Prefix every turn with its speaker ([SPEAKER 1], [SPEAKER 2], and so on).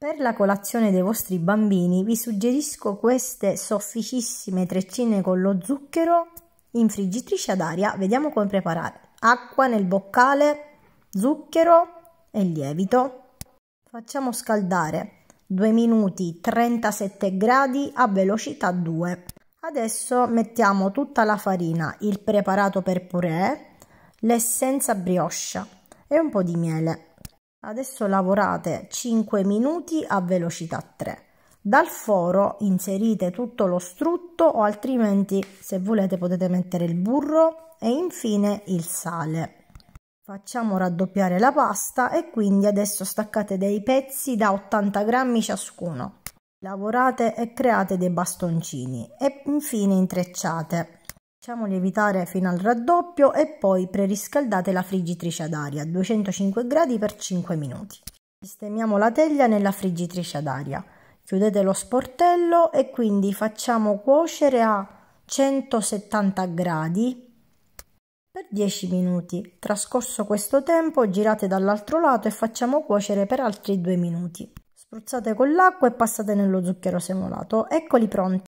[SPEAKER 1] Per la colazione dei vostri bambini vi suggerisco queste sofficissime treccine con lo zucchero in friggitrice ad aria. Vediamo come preparare. Acqua nel boccale, zucchero e lievito. Facciamo scaldare 2 minuti 37 gradi a velocità 2. Adesso mettiamo tutta la farina, il preparato per purè, l'essenza brioche e un po' di miele. Adesso lavorate 5 minuti a velocità 3. Dal foro inserite tutto lo strutto o altrimenti se volete potete mettere il burro e infine il sale. Facciamo raddoppiare la pasta e quindi adesso staccate dei pezzi da 80 grammi ciascuno. Lavorate e create dei bastoncini e infine intrecciate. Lasciamo lievitare fino al raddoppio e poi preriscaldate la friggitrice ad aria a 205 gradi per 5 minuti. Sistemiamo la teglia nella friggitrice ad aria. Chiudete lo sportello e quindi facciamo cuocere a 170 gradi per 10 minuti. Trascorso questo tempo girate dall'altro lato e facciamo cuocere per altri 2 minuti. Spruzzate con l'acqua e passate nello zucchero semolato. Eccoli pronti.